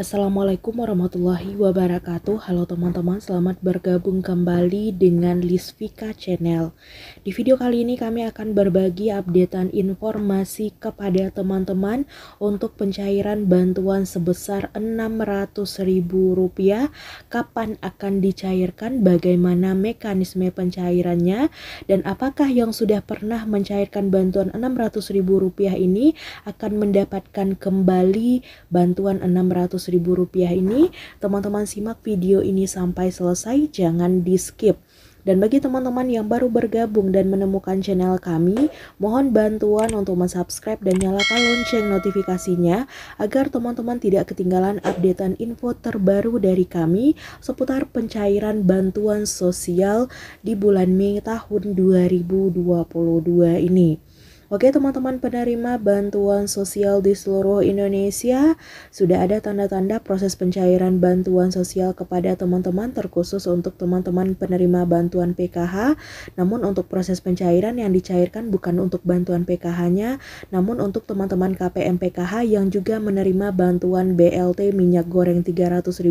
Assalamualaikum warahmatullahi wabarakatuh Halo teman-teman selamat bergabung kembali dengan Lisvika Channel Di video kali ini kami akan berbagi updatean informasi kepada teman-teman Untuk pencairan bantuan sebesar Rp600.000 Kapan akan dicairkan, bagaimana mekanisme pencairannya Dan apakah yang sudah pernah mencairkan bantuan Rp600.000 ini Akan mendapatkan kembali bantuan Rp600.000 rp rupiah ini, teman-teman simak video ini sampai selesai, jangan di-skip. Dan bagi teman-teman yang baru bergabung dan menemukan channel kami, mohon bantuan untuk mensubscribe dan nyalakan lonceng notifikasinya agar teman-teman tidak ketinggalan updatean info terbaru dari kami seputar pencairan bantuan sosial di bulan Mei tahun 2022 ini. Oke teman-teman penerima bantuan sosial di seluruh Indonesia, sudah ada tanda-tanda proses pencairan bantuan sosial kepada teman-teman terkhusus untuk teman-teman penerima bantuan PKH. Namun untuk proses pencairan yang dicairkan bukan untuk bantuan PKH-nya, namun untuk teman-teman KPM PKH yang juga menerima bantuan BLT minyak goreng Rp300.000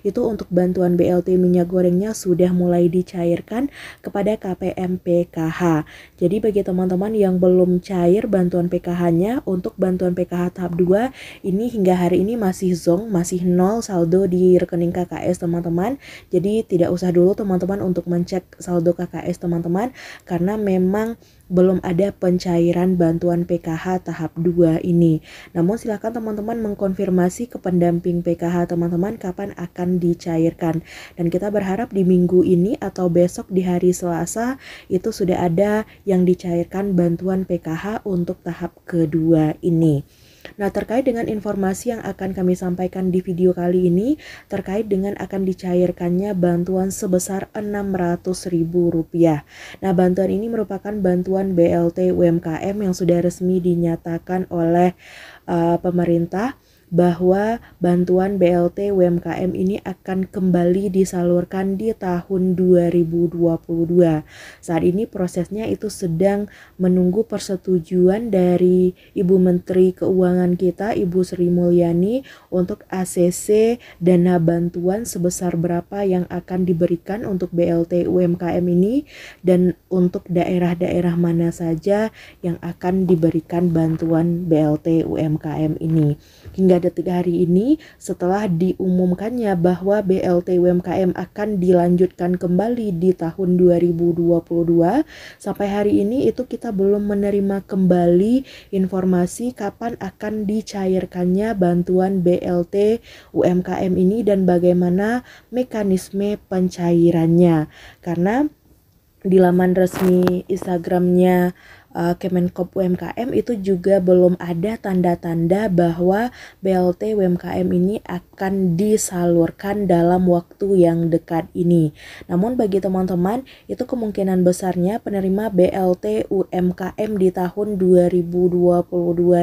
itu untuk bantuan BLT minyak gorengnya sudah mulai dicairkan kepada KPM PKH. Jadi bagi teman-teman yang yang belum cair bantuan PKH-nya untuk bantuan PKH tahap 2 ini hingga hari ini masih zong, masih nol saldo di rekening KKS teman-teman. Jadi tidak usah dulu teman-teman untuk mencek saldo KKS teman-teman karena memang belum ada pencairan bantuan PKH tahap 2 ini. Namun silakan teman-teman mengkonfirmasi ke pendamping PKH teman-teman kapan akan dicairkan. Dan kita berharap di minggu ini atau besok di hari Selasa itu sudah ada yang dicairkan bantuan PKH untuk tahap kedua ini. Nah, terkait dengan informasi yang akan kami sampaikan di video kali ini terkait dengan akan dicairkannya bantuan sebesar Rp600.000. Nah, bantuan ini merupakan bantuan BLT UMKM yang sudah resmi dinyatakan oleh uh, pemerintah bahwa bantuan BLT UMKM ini akan kembali disalurkan di tahun 2022. Saat ini prosesnya itu sedang menunggu persetujuan dari Ibu Menteri Keuangan kita Ibu Sri Mulyani untuk ACC dana bantuan sebesar berapa yang akan diberikan untuk BLT UMKM ini dan untuk daerah-daerah mana saja yang akan diberikan bantuan BLT UMKM ini. Hingga pada hari ini setelah diumumkannya bahwa BLT UMKM akan dilanjutkan kembali di tahun 2022. Sampai hari ini itu kita belum menerima kembali informasi kapan akan dicairkannya bantuan BLT UMKM ini dan bagaimana mekanisme pencairannya. Karena di laman resmi Instagramnya uh, Kemenkop UMKM itu juga belum ada tanda-tanda bahwa BLT UMKM ini akan disalurkan dalam waktu yang dekat ini. Namun bagi teman-teman itu kemungkinan besarnya penerima BLT UMKM di tahun 2022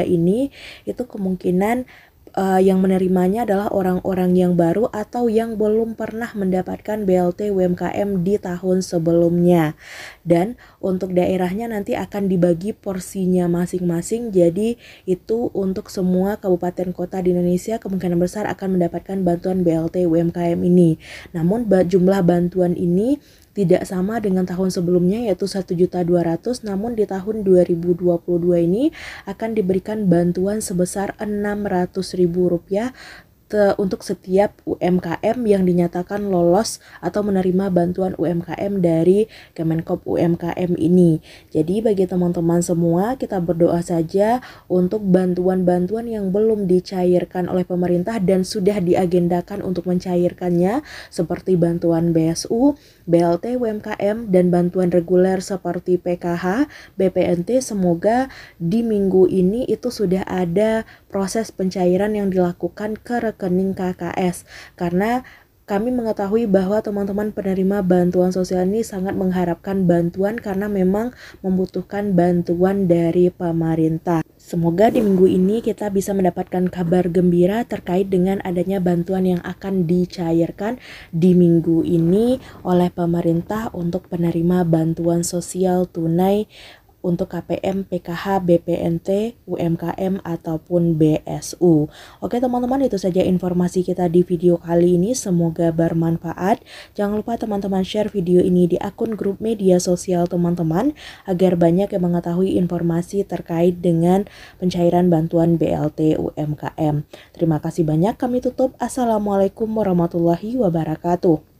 ini itu kemungkinan uh, yang menerimanya adalah orang-orang yang baru atau yang belum pernah mendapatkan BLT UMKM di tahun sebelumnya. Dan untuk daerahnya nanti akan dibagi porsinya masing-masing. Jadi itu untuk semua kabupaten kota di Indonesia kemungkinan besar akan mendapatkan bantuan BLT UMKM ini. Namun jumlah bantuan ini tidak sama dengan tahun sebelumnya yaitu 1.200 namun di tahun 2022 ini akan diberikan bantuan sebesar rp rupiah untuk setiap UMKM yang dinyatakan lolos atau menerima bantuan UMKM dari Kemenkop UMKM ini. Jadi bagi teman-teman semua kita berdoa saja untuk bantuan-bantuan yang belum dicairkan oleh pemerintah dan sudah diagendakan untuk mencairkannya seperti bantuan BSU, BLT UMKM dan bantuan reguler seperti PKH, BPNT semoga di minggu ini itu sudah ada proses pencairan yang dilakukan ke rekening KKS karena kami mengetahui bahwa teman-teman penerima bantuan sosial ini sangat mengharapkan bantuan karena memang membutuhkan bantuan dari pemerintah. Semoga di minggu ini kita bisa mendapatkan kabar gembira terkait dengan adanya bantuan yang akan dicairkan di minggu ini oleh pemerintah untuk penerima bantuan sosial tunai untuk KPM, PKH, BPNT, UMKM, ataupun BSU. Oke teman-teman itu saja informasi kita di video kali ini, semoga bermanfaat. Jangan lupa teman-teman share video ini di akun grup media sosial teman-teman, agar banyak yang mengetahui informasi terkait dengan pencairan bantuan BLT UMKM. Terima kasih banyak, kami tutup. Assalamualaikum warahmatullahi wabarakatuh.